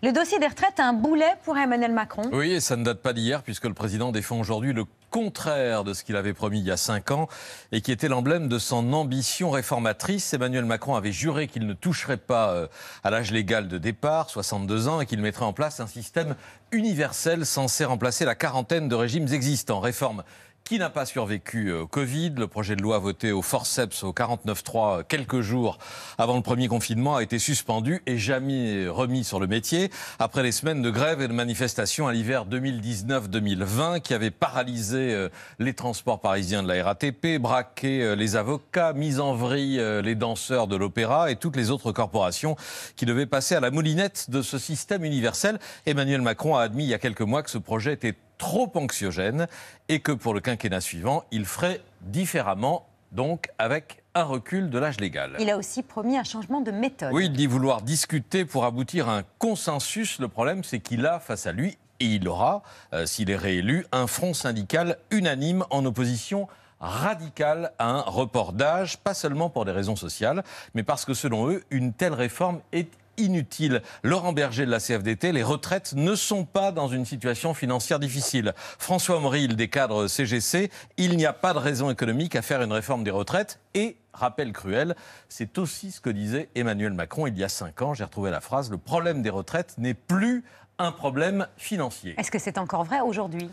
Le dossier des retraites, est un boulet pour Emmanuel Macron. Oui, et ça ne date pas d'hier, puisque le président défend aujourd'hui le contraire de ce qu'il avait promis il y a cinq ans et qui était l'emblème de son ambition réformatrice. Emmanuel Macron avait juré qu'il ne toucherait pas euh, à l'âge légal de départ, 62 ans, et qu'il mettrait en place un système universel censé remplacer la quarantaine de régimes existants. Réforme qui n'a pas survécu au euh, Covid. Le projet de loi voté au forceps au 49.3 euh, quelques jours avant le premier confinement a été suspendu et jamais remis sur le métier après les semaines de grève et de manifestations à l'hiver 2019-2020 qui avaient paralysé euh, les transports parisiens de la RATP, braqué les avocats, mis en vrille les danseurs de l'opéra et toutes les autres corporations qui devaient passer à la moulinette de ce système universel. Emmanuel Macron a admis il y a quelques mois que ce projet était trop anxiogène et que pour le quinquennat suivant, il ferait différemment, donc avec un recul de l'âge légal. Il a aussi promis un changement de méthode. Oui, il dit vouloir discuter pour aboutir à un consensus. Le problème, c'est qu'il a face à lui, et il aura, euh, s'il est réélu, un front syndical unanime en opposition radicale à un report d'âge, pas seulement pour des raisons sociales, mais parce que selon eux, une telle réforme est inutile. Laurent Berger de la CFDT, les retraites ne sont pas dans une situation financière difficile. François Moril des cadres CGC, il n'y a pas de raison économique à faire une réforme des retraites et rappel cruel, c'est aussi ce que disait Emmanuel Macron il y a cinq ans. J'ai retrouvé la phrase, le problème des retraites n'est plus un problème financier. Est-ce que c'est encore vrai aujourd'hui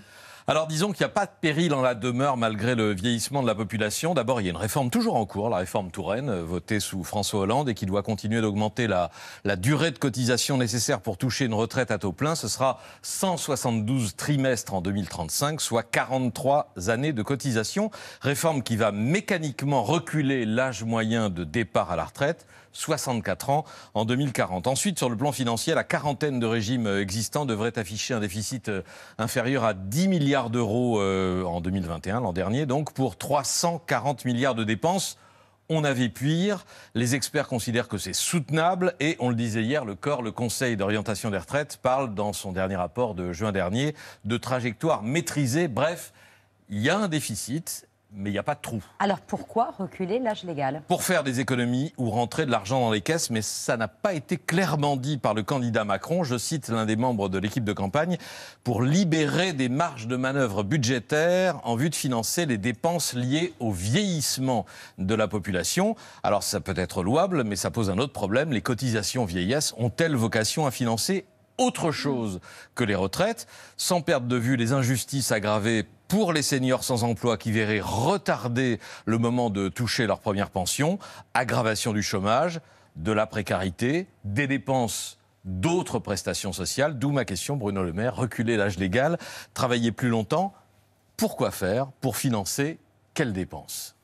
alors disons qu'il n'y a pas de péril en la demeure malgré le vieillissement de la population. D'abord, il y a une réforme toujours en cours, la réforme Touraine, euh, votée sous François Hollande et qui doit continuer d'augmenter la, la durée de cotisation nécessaire pour toucher une retraite à taux plein. Ce sera 172 trimestres en 2035, soit 43 années de cotisation. Réforme qui va mécaniquement reculer l'âge moyen de départ à la retraite. 64 ans en 2040. Ensuite, sur le plan financier, la quarantaine de régimes euh, existants devrait afficher un déficit euh, inférieur à 10 milliards d'euros euh, en 2021, l'an dernier, donc pour 340 milliards de dépenses on avait puir. Les experts considèrent que c'est soutenable et on le disait hier, le corps, le Conseil d'orientation des retraites parle dans son dernier rapport de juin dernier de trajectoire maîtrisée. Bref, il y a un déficit mais il n'y a pas de trou. Alors pourquoi reculer l'âge légal Pour faire des économies ou rentrer de l'argent dans les caisses, mais ça n'a pas été clairement dit par le candidat Macron. Je cite l'un des membres de l'équipe de campagne pour libérer des marges de manœuvre budgétaires en vue de financer les dépenses liées au vieillissement de la population. Alors ça peut être louable, mais ça pose un autre problème. Les cotisations vieillesse ont-elles vocation à financer autre chose que les retraites, sans perdre de vue les injustices aggravées pour les seniors sans emploi qui verraient retarder le moment de toucher leur première pension, aggravation du chômage, de la précarité, des dépenses d'autres prestations sociales, d'où ma question, Bruno Le Maire, reculer l'âge légal, travailler plus longtemps, pourquoi faire Pour financer quelles dépenses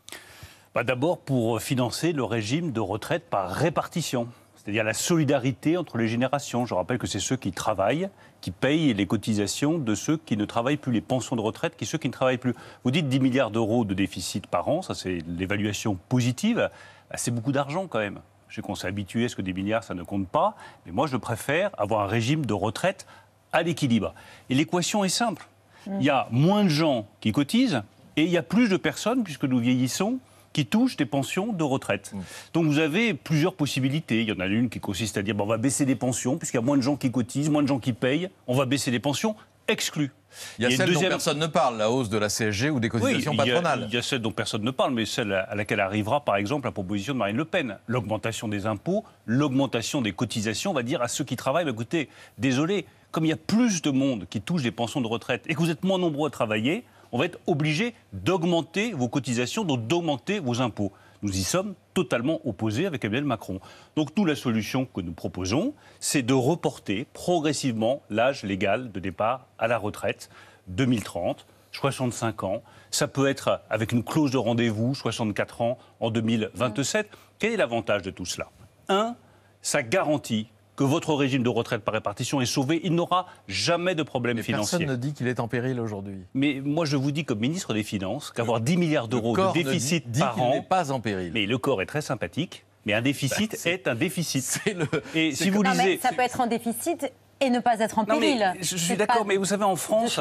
bah, D'abord pour financer le régime de retraite par répartition c'est-à-dire la solidarité entre les générations. Je rappelle que c'est ceux qui travaillent qui payent les cotisations de ceux qui ne travaillent plus, les pensions de retraite qui ceux qui ne travaillent plus. Vous dites 10 milliards d'euros de déficit par an, ça c'est l'évaluation positive, bah, c'est beaucoup d'argent quand même. Je sais qu'on s'est habitué à ce que des milliards, ça ne compte pas, mais moi je préfère avoir un régime de retraite à l'équilibre. Et l'équation est simple. Il y a moins de gens qui cotisent et il y a plus de personnes, puisque nous vieillissons, qui touchent des pensions de retraite. Mmh. Donc vous avez plusieurs possibilités. Il y en a une qui consiste à dire bon, on va baisser les pensions, puisqu'il y a moins de gens qui cotisent, moins de gens qui payent, on va baisser les pensions, exclues. Il y a, celle deuxième... dont personne ne parle, la hausse de la CSG ou des cotisations patronales. Il y, a, y a celle dont personne ne parle, mais celle à laquelle arrivera par exemple la proposition de Marine Le Pen. L'augmentation des impôts, l'augmentation des cotisations, on va dire à ceux qui travaillent, écoutez, désolé, comme il y a plus de monde qui touche des pensions de retraite et que vous êtes moins nombreux à travailler, on va être obligé d'augmenter vos cotisations, donc d'augmenter vos impôts. Nous y sommes totalement opposés avec Emmanuel Macron. Donc nous, la solution que nous proposons, c'est de reporter progressivement l'âge légal de départ à la retraite 2030. 65 ans, ça peut être avec une clause de rendez-vous, 64 ans en 2027. Quel est l'avantage de tout cela Un, ça garantit que votre régime de retraite par répartition est sauvé, il n'aura jamais de problème financier. Personne ne dit qu'il est en péril aujourd'hui. Mais moi, je vous dis, comme ministre des Finances, qu'avoir 10 milliards d'euros de déficit par an. n'est pas en péril. Mais le corps est très sympathique. Mais un déficit bah, est, un déficit. le, et si vous lisez, ça peut être en déficit et ne pas être en péril. je suis d'accord, mais vous savez, en France,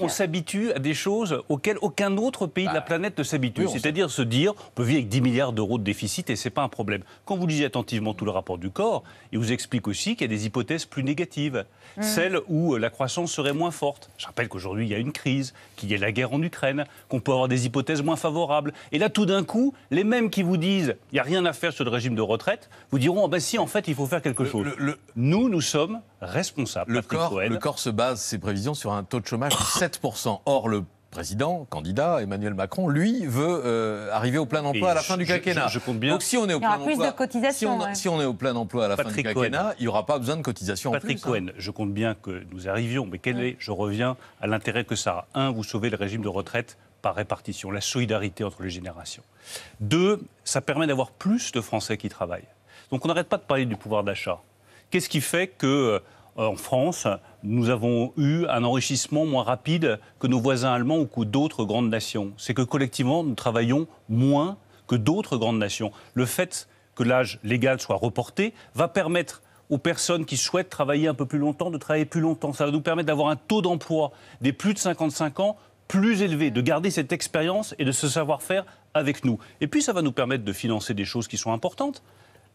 on s'habitue à des choses auxquelles aucun autre pays de la bah, planète ne s'habitue. C'est-à-dire se dire, on peut vivre avec 10 milliards d'euros de déficit et c'est pas un problème. Quand vous lisez attentivement tout le rapport du corps, il vous explique aussi qu'il y a des hypothèses plus négatives, hmm. celles où la croissance serait moins forte. Je rappelle qu'aujourd'hui, il y a une crise, qu'il y a la guerre en Ukraine, qu'on peut avoir des hypothèses moins favorables. Et là, tout d'un coup, les mêmes qui vous disent, il n'y a rien à faire sur le régime de retraite, vous diront, ah ben si, en fait, il faut faire quelque chose. Nous, nous sommes responsable. Le corps, se base ses prévisions sur un taux de chômage de 7%. Or, le président, candidat, Emmanuel Macron, lui, veut euh, arriver au plein emploi à la fin du quinquennat. Je, compte bien. Donc si on est au il plein emploi, Si, on, est au plein emploi à la fin du quinquennat, il n'y aura pas besoin de cotisation Patrick en plus, hein. Cohen, je compte bien que nous arrivions, mais quel est, je reviens à l'intérêt que ça a. Un, vous sauvez le régime de retraite par répartition, la solidarité entre les générations. Deux, ça permet d'avoir plus de Français qui travaillent. Donc on n'arrête pas de parler du pouvoir d'achat. Qu'est-ce qui fait que euh, en France, nous avons eu un enrichissement moins rapide que nos voisins allemands ou que d'autres grandes nations. C'est que collectivement, nous travaillons moins que d'autres grandes nations. Le fait que l'âge légal soit reporté va permettre aux personnes qui souhaitent travailler un peu plus longtemps de travailler plus longtemps. Ça va nous permettre d'avoir un taux d'emploi des plus de 55 ans plus élevé, de garder cette expérience et de ce savoir-faire avec nous. Et puis ça va nous permettre de financer des choses qui sont importantes.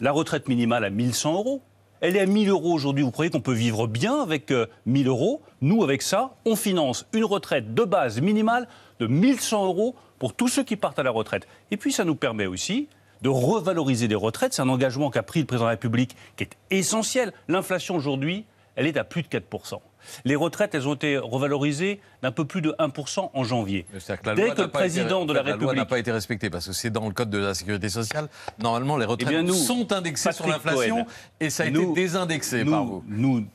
La retraite minimale à 1100 euros, elle est à 1000 euros aujourd'hui. Vous croyez qu'on peut vivre bien avec 1000 euh, euros Nous, avec ça, on finance une retraite de base minimale de 1100 euros pour tous ceux qui partent à la retraite. Et puis, ça nous permet aussi de revaloriser les retraites. C'est un engagement qu'a pris le président de la République qui est essentiel. L'inflation aujourd'hui, elle est à plus de 4%. Les retraites, elles ont été revalorisées d'un peu plus de 1% en janvier. Dès que le président de la, République. La loi n'a pas été respectée parce que c'est dans le code de la sécurité sociale. Normalement, les eh retraites sont indexées sur l'inflation et ça a nous, été désindexé par vous. Nous,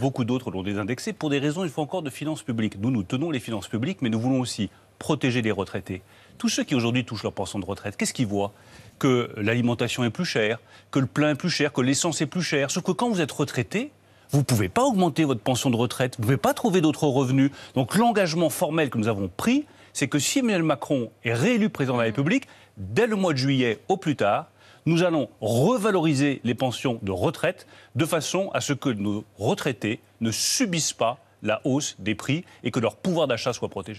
beaucoup d'autres l'ont désindexé pour des raisons, il faut encore, de finances publiques. Nous, nous tenons les finances publiques, mais nous voulons aussi protéger les retraités. Tous ceux qui aujourd'hui touchent leur pension de retraite, qu'est-ce qu'ils voient Que l'alimentation est plus chère, que le plein est plus cher, que l'essence est plus chère. Sauf que quand vous êtes retraité, vous ne pouvez pas augmenter votre pension de retraite, vous ne pouvez pas trouver d'autres revenus. Donc l'engagement formel que nous avons pris, c'est que si Emmanuel Macron est réélu président de la République, dès le mois de juillet au plus tard, nous allons revaloriser les pensions de retraite de façon à ce que nos retraités ne subissent pas la hausse des prix et que leur pouvoir d'achat soit protégé.